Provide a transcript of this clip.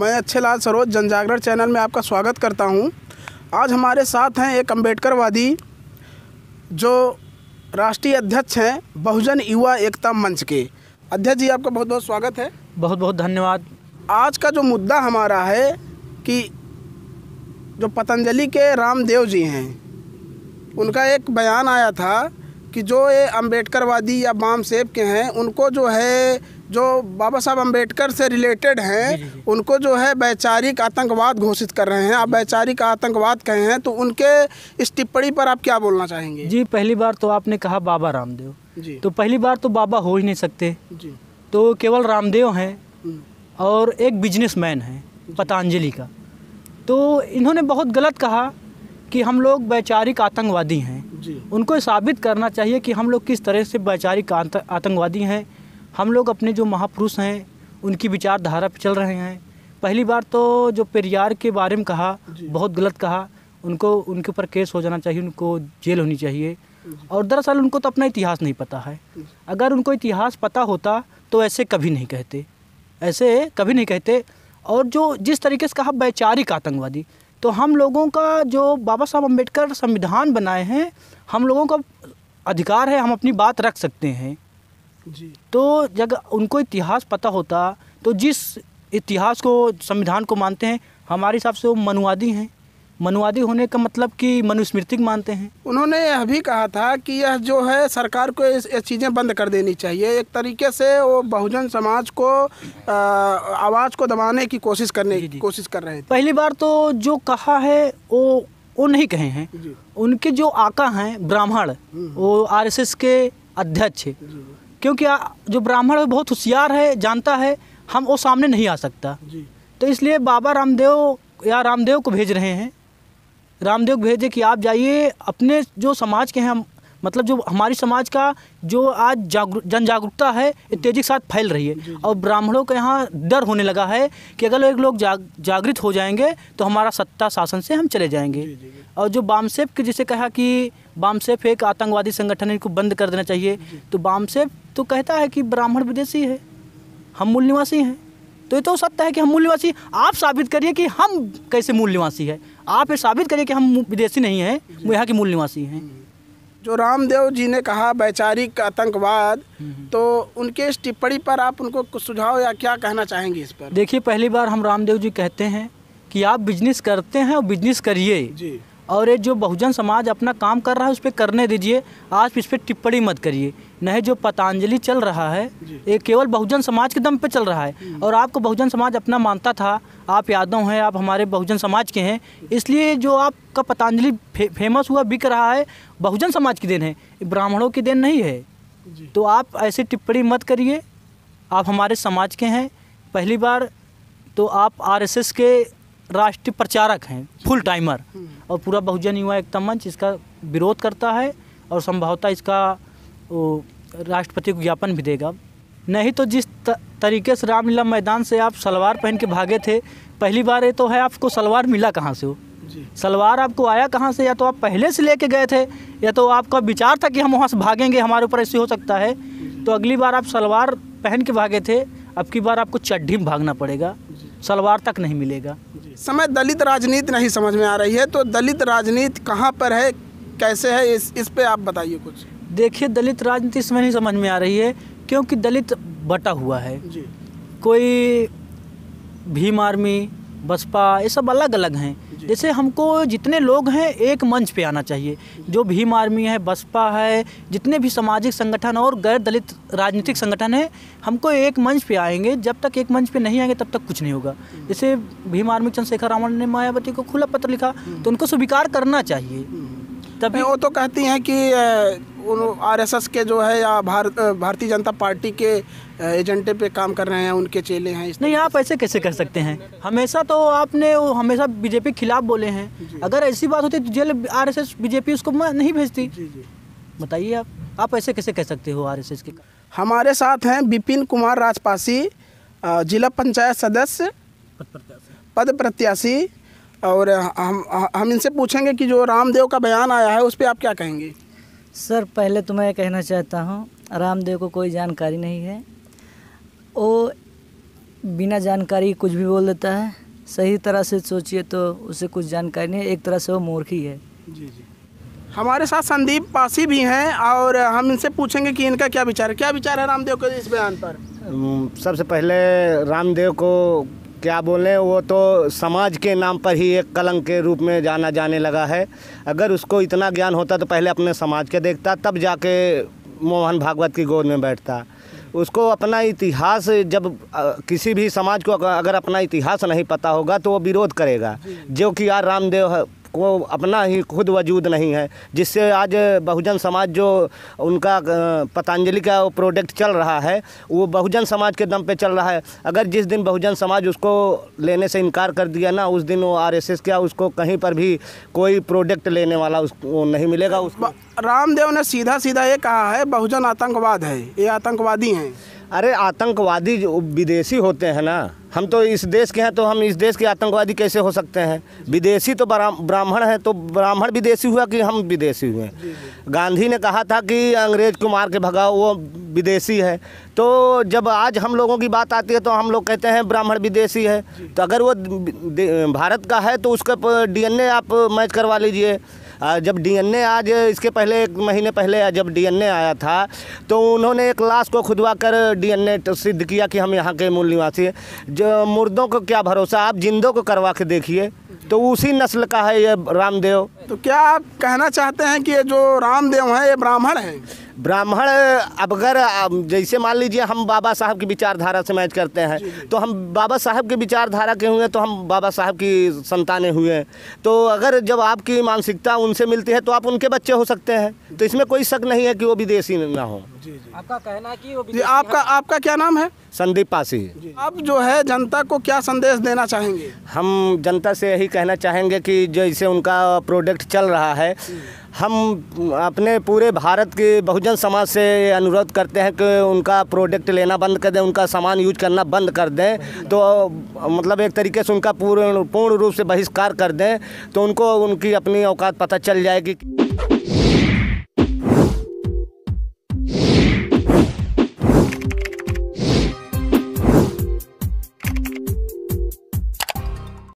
मैं अच्छे लाल सरोज जन जागरण चैनल में आपका स्वागत करता हूं। आज हमारे साथ हैं एक अम्बेडकरवादी जो राष्ट्रीय अध्यक्ष हैं बहुजन युवा एकता मंच के अध्यक्ष जी आपका बहुत बहुत स्वागत है बहुत बहुत धन्यवाद आज का जो मुद्दा हमारा है कि जो पतंजलि के रामदेव जी हैं उनका एक बयान आया था कि जो ये अम्बेडकरवादी या बाम सेब के हैं उनको जो है जो बाबा साहब अम्बेडकर से रिलेटेड हैं उनको जो है वैचारिक आतंकवाद घोषित कर रहे हैं आप वैचारिक आतंकवाद कहे हैं तो उनके इस टिप्पणी पर आप क्या बोलना चाहेंगे जी पहली बार तो आपने कहा बाबा रामदेव जी तो पहली बार तो बाबा हो ही नहीं सकते जी तो केवल रामदेव हैं हम्म। और एक बिजनेसमैन हैं पतंजलि का तो इन्होंने बहुत गलत कहा कि हम लोग वैचारिक आतंकवादी हैं उनको साबित करना चाहिए कि हम लोग किस तरह से वैचारिक आतंकवादी हैं हम लोग अपने जो महापुरुष हैं उनकी विचारधारा पर चल रहे हैं पहली बार तो जो पेरियार के बारे में कहा बहुत गलत कहा उनको उनके ऊपर केस हो जाना चाहिए उनको जेल होनी चाहिए और दरअसल उनको तो अपना इतिहास नहीं पता है अगर उनको इतिहास पता होता तो ऐसे कभी नहीं कहते ऐसे कभी नहीं कहते और जो जिस तरीके से कहा वैचारिक आतंकवादी तो हम लोगों का जो बाबा साहब अम्बेडकर संविधान बनाए हैं हम लोगों का अधिकार है हम अपनी बात रख सकते हैं जी तो जब उनको इतिहास पता होता तो जिस इतिहास को संविधान को मानते हैं हमारे हिसाब से वो मनुवादी हैं मनुवादी होने का मतलब कि मनुस्मृतिक मानते हैं उन्होंने यह भी कहा था कि यह जो है सरकार को ये चीज़ें बंद कर देनी चाहिए एक तरीके से वो बहुजन समाज को आवाज़ को दबाने की कोशिश करने की कोशिश कर रहे थे पहली बार तो जो कहा है वो वो नहीं कहे हैं उनके जो आका हैं ब्राह्मण हम्म। वो आर के अध्यक्ष क्योंकि जो ब्राह्मण है बहुत होशियार है जानता है हम वो सामने नहीं आ सकता तो इसलिए बाबा रामदेव या रामदेव को भेज रहे हैं रामदेव को भेजे कि आप जाइए अपने जो समाज के हैं हम मतलब जो हमारी समाज का जो आज जागरूक जन जागरूकता है ये तेज़ी के साथ फैल रही है और ब्राह्मणों का यहाँ डर होने लगा है कि अगर एक लोग जाग जागृत हो जाएंगे तो हमारा सत्ता शासन से हम चले जाएंगे और जो बामसेफ के जिसे कहा कि बामसेफ एक आतंकवादी संगठन है इनको बंद कर देना चाहिए तो बामसेफ तो कहता है कि ब्राह्मण विदेशी है हम मूल निवासी हैं तो ये तो सत्य है कि हम मूल निवासी आप साबित करिए कि हम कैसे मूल निवासी है आप ये साबित करिए कि हम विदेशी नहीं हैं वो यहाँ के मूल निवासी हैं जो रामदेव जी ने कहा वैचारिक आतंकवाद हम्म, हम्म। तो उनके इस टिप्पणी पर आप उनको कुछ सुझाव या क्या कहना चाहेंगे इस पर देखिए पहली बार हम रामदेव जी कहते हैं कि आप बिजनेस करते हैं और बिजनेस करिए और ये जो बहुजन समाज अपना काम कर रहा है उस पर करने दीजिए आप इस पर टिप्पणी मत करिए नहीं जो पतंजलि चल रहा है ये केवल बहुजन समाज के दम पे चल रहा है हम्म। और आपको बहुजन समाज अपना मानता था आप यादव हैं आप हमारे बहुजन समाज के हैं इसलिए जो आपका पतंजलि फे, फेमस हुआ बिक रहा है बहुजन समाज की देन है ब्राह्मणों की देन नहीं है तो आप ऐसी टिप्पणी मत करिए आप हमारे समाज के हैं पहली बार तो आप आर के राष्ट्रीय प्रचारक हैं फुल टाइमर हम्म। और पूरा बहुजन युवा एकता मंच इसका विरोध करता है और संभवतः इसका राष्ट्रपति को ज्ञापन भी देगा नहीं तो जिस तरीके से रामलीला मैदान से आप सलवार पहन के भागे थे पहली बार ये तो है आपको सलवार मिला कहाँ से हो सलवार आपको आया कहाँ से या तो आप पहले से लेके गए थे या तो आपका विचार था कि हम वहाँ से भागेंगे हमारे ऊपर ऐसे हो सकता है तो अगली बार आप सलवार पहन के भागे थे अब की बार आपको चड्ढी में भागना पड़ेगा सलवार तक नहीं मिलेगा समय दलित राजनीति नहीं समझ में आ रही है तो दलित राजनीति कहाँ पर है कैसे है इस इस पे आप बताइए कुछ देखिए दलित राजनीति इसमें नहीं समझ में आ रही है क्योंकि दलित बटा हुआ है जी। कोई भीम आर्मी बसपा ये सब अलग अलग हैं जैसे हमको जितने लोग हैं एक मंच पे आना चाहिए जो भीम आर्मी है बसपा है जितने भी सामाजिक संगठन और गैर दलित राजनीतिक संगठन है हमको एक मंच पे आएंगे जब तक एक मंच पे नहीं आएंगे तब तक कुछ नहीं होगा जैसे भीम आर्मी चंद्रशेखर रावण ने मायावती को खुला पत्र लिखा तो उनको स्वीकार करना चाहिए हम्म। तभी वो तो कहती हैं कि उन आरएसएस के जो है या भारत भारतीय जनता पार्टी के एजेंडे पे काम कर रहे हैं उनके चेले हैं नहीं आप ऐसे कैसे कर सकते हैं हमेशा तो आपने वो हमेशा बीजेपी के खिलाफ बोले हैं अगर ऐसी बात होती तो जेल एस बीजेपी उसको नहीं भेजती बताइए आप आप ऐसे कैसे कह सकते हो एस के हमारे साथ हैं बिपिन कुमार राजपासी जिला पंचायत सदस्य पद प्रत्याशी और हम हम इनसे पूछेंगे कि जो रामदेव का बयान आया है उस पर आप क्या कहेंगे सर पहले तो मैं कहना चाहता हूँ रामदेव को कोई जानकारी नहीं है वो बिना जानकारी कुछ भी बोल देता है सही तरह से सोचिए तो उसे कुछ जानकारी नहीं है एक तरह से वो मूर्खी है जी जी हमारे साथ संदीप पासी भी हैं और हम इनसे पूछेंगे कि इनका क्या विचार है क्या विचार है रामदेव के इस बयान पर सबसे पहले रामदेव को क्या बोलें वो तो समाज के नाम पर ही एक कलंक के रूप में जाना जाने लगा है अगर उसको इतना ज्ञान होता तो पहले अपने समाज के देखता तब जाके मोहन भागवत की गोद में बैठता उसको अपना इतिहास जब किसी भी समाज को अगर अपना इतिहास नहीं पता होगा तो वो विरोध करेगा जो कि यार रामदेव को अपना ही खुद वजूद नहीं है जिससे आज बहुजन समाज जो उनका पतंजलि का प्रोडक्ट चल रहा है वो बहुजन समाज के दम पे चल रहा है अगर जिस दिन बहुजन समाज उसको लेने से इनकार कर दिया ना उस दिन वो आर एस एस क्या उसको कहीं पर भी कोई प्रोडक्ट लेने वाला उसको नहीं मिलेगा उस रामदेव ने सीधा सीधा ये कहा है बहुजन आतंकवाद है ये आतंकवादी हैं अरे आतंकवादी जो विदेशी होते हैं ना हम तो इस देश के हैं तो हम इस देश के आतंकवादी कैसे हो सकते हैं विदेशी तो ब्राह्मण है तो ब्राह्मण विदेशी हुआ कि हम विदेशी हुए गांधी ने कहा था कि अंग्रेज को मार के भगाओ वो विदेशी है तो जब आज हम लोगों की बात आती है तो हम लोग कहते हैं ब्राह्मण विदेशी है तो अगर वो भारत का है तो उसका डी आप मैच करवा लीजिए जब डीएनए आज इसके पहले एक महीने पहले जब डीएनए आया था तो उन्होंने एक लाश को खुदवा कर डी एन तो सिद्ध किया कि हम यहाँ के मूल निवासी हैं जो मुर्दों को क्या भरोसा आप जिंदों को करवा के देखिए तो उसी नस्ल का है ये रामदेव तो क्या आप कहना चाहते हैं कि ये जो रामदेव हैं ये ब्राह्मण हैं ब्राह्मण अब अगर जैसे मान लीजिए हम बाबा साहब की विचारधारा से मैच करते हैं तो हम बाबा साहब की विचारधारा के हुए तो हम बाबा साहब की संतानें हुए हैं तो अगर जब आपकी मानसिकता उनसे मिलती है तो आप उनके बच्चे हो सकते हैं तो इसमें कोई शक नहीं है कि वो विदेशी ना हो जी, जी। आपका कहना है कि वो जी, आपका आपका क्या नाम है संदीप पासी आप जो है जनता को क्या संदेश देना चाहेंगे हम जनता से यही कहना चाहेंगे कि जैसे उनका प्रोडक्ट चल रहा है हम अपने पूरे भारत के बहुजन समाज से अनुरोध करते हैं कि उनका प्रोडक्ट लेना बंद कर दें उनका सामान यूज करना बंद कर दें तो मतलब एक तरीके से उनका पूर्ण पूर्ण रूप से बहिष्कार कर दें तो उनको उनकी अपनी औकात पता चल जाएगी